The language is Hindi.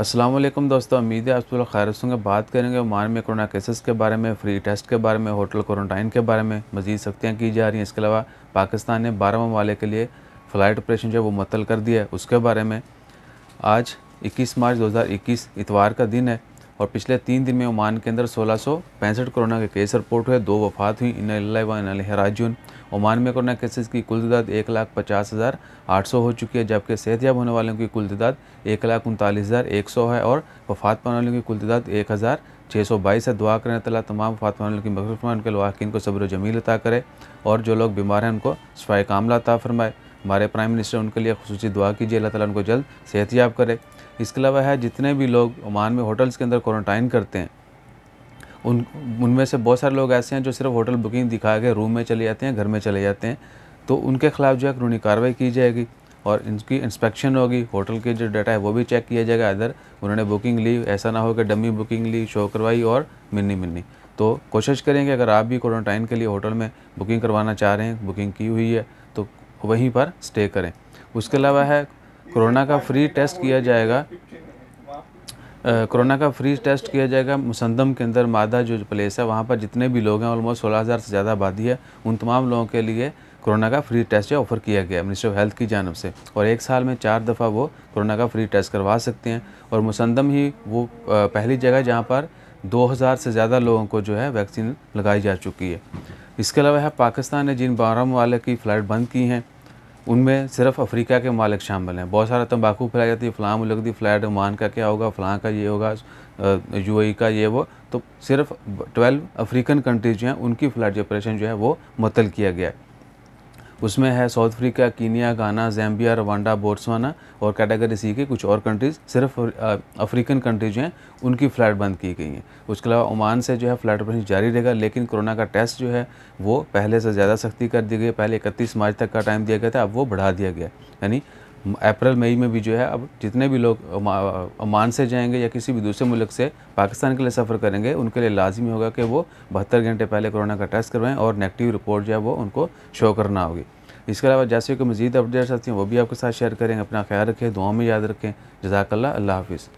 असलम दोस्तों उम्मीद है आप सब लोग खैर होंगे बात करेंगे ओमान में कोरोना केसेस के बारे में फ्री टेस्ट के बारे में होटल क्वारंटाइन के बारे में मजीद सख्तियाँ की जा रही हैं इसके अलावा पाकिस्तान ने बारह ममालिक के लिए फ़्लाइट ऑपरेशन जो है वो मुतल कर दिया है उसके बारे में आज 21 मार्च 2021 इतवार का दिन है और पिछले तीन दिन में ओमान के अंदर सोलह कोरोना के केस रिपोर्ट हुए दो वफात हुई इन राजन ओमान में कोरोना केसेस की कुल तदाद एक लाख पचास हज़ार आठ सौ हो चुकी है जबकि सेहतयाब होने वालों की कुल तदाद एक लाख उनतालीस हज़ार एक सौ है और वफात पाने वालों की कुल तदाद एक हज़ार छः सौ बाईस है दुआ करें तला तमाम वफात पाने वालों की मगरफरमान उनके लवाकिन को सब्र जमील अता करे और जो लोग बीमार हैं उनको स्वाय कामला अता फरमाए हमारे प्राइम मिनिस्टर उनके लिए खसूस दुआ कीजिए अल्लाह ताला उनको जल्द सेहत याब करे इसके अलावा है जितने भी लोग ओमान में होटल्स के अंदर क्वारंटाइन करते हैं उन उनमें से बहुत सारे लोग ऐसे हैं जो सिर्फ होटल बुकिंग दिखा के रूम में चले जाते हैं घर में चले जाते हैं तो उनके खिलाफ जो है कानूनी कार्रवाई की जाएगी और इनकी इंस्पेक्शन होगी होटल के जो डाटा है वो भी चेक किया जाएगा अदर उन्होंने बुकिंग ली ऐसा ना हो कि डमी बुकिंग ली शो करवाई और मिन्नी मिन्नी तो कोशिश करेंगे अगर आप भी क्वारंटाइन के लिए होटल में बुकिंग करवाना चाह रहे हैं बुकिंग की हुई है तो वहीं पर स्टे करें उसके अलावा है कोरोना का फ्री टेस्ट किया जाएगा कोरोना का फ्री टेस्ट किया जाएगा मुसंदम के अंदर मादा जो प्लेस है वहाँ पर जितने भी लोग हैं ऑलमोस्ट सोलह हज़ार से ज़्यादा आबादी है उन तमाम लोगों के लिए कोरोना का फ्री टेस्ट ऑफर किया गया है मिनिस्ट्री ऑफ हेल्थ की जानब से और एक साल में चार दफ़ा वो कोरोना का फ्री टेस्ट करवा सकते हैं और मुसंदम ही वो पहली जगह जहाँ पर हज़ार से ज़्यादा लोगों को जो है वैक्सीन लगाई जा चुकी है इसके अलावा है पाकिस्तान ने जिन बारह ममालक की फ़्लाइट बंद की हैं उनमें सिर्फ अफ्रीका के मालिक शामिल हैं बहुत सारा तंबाकू फैलाई जाती है फ़लाँ मुल्क दी फ्लैट ओमान का क्या होगा फ़लाँ का ये होगा यू का ये वो तो सिर्फ ट्वेल्व अफ्रीकन कंट्रीज जो हैं उनकी फ्लैट ऑपरेशन जो है वो मतल किया गया है उसमें है South Africa Kenya Ghana Zambia Rwanda Botswana और कैटेगरी सी के कुछ और कंट्रीज़ सिर्फ अफ्रीकन कंट्रीज हैं उनकी फ़्लैट बंद की गई हैं उसके अलावा ओमान से जो है फ़्लैट ऑपरेशन जारी रहेगा लेकिन कोरोना का टेस्ट जो है वो पहले से ज़्यादा सख्ती कर दी गई पहले इकतीस मार्च तक का टाइम दिया गया था अब वो बढ़ा दिया गया यानी अप्रैल मई में भी जो है अब जितने भी लोग ओमान से जाएंगे या किसी भी दूसरे मुल्क से पाकिस्तान के लिए सफ़र करेंगे उनके लिए लाजमी होगा कि वो बहत्तर घंटे पहले कोरोना का टेस्ट करवाएँ और नेगेटिव रिपोर्ट जो है वो उनको शो करना होगी इसके अलावा जैसे कि मजीद अपडेट्स आती हैं वो भी आपके साथ शेयर करेंगे अपना ख्याल रखें दुआ में याद रखें जजाकल्ला हाफिज़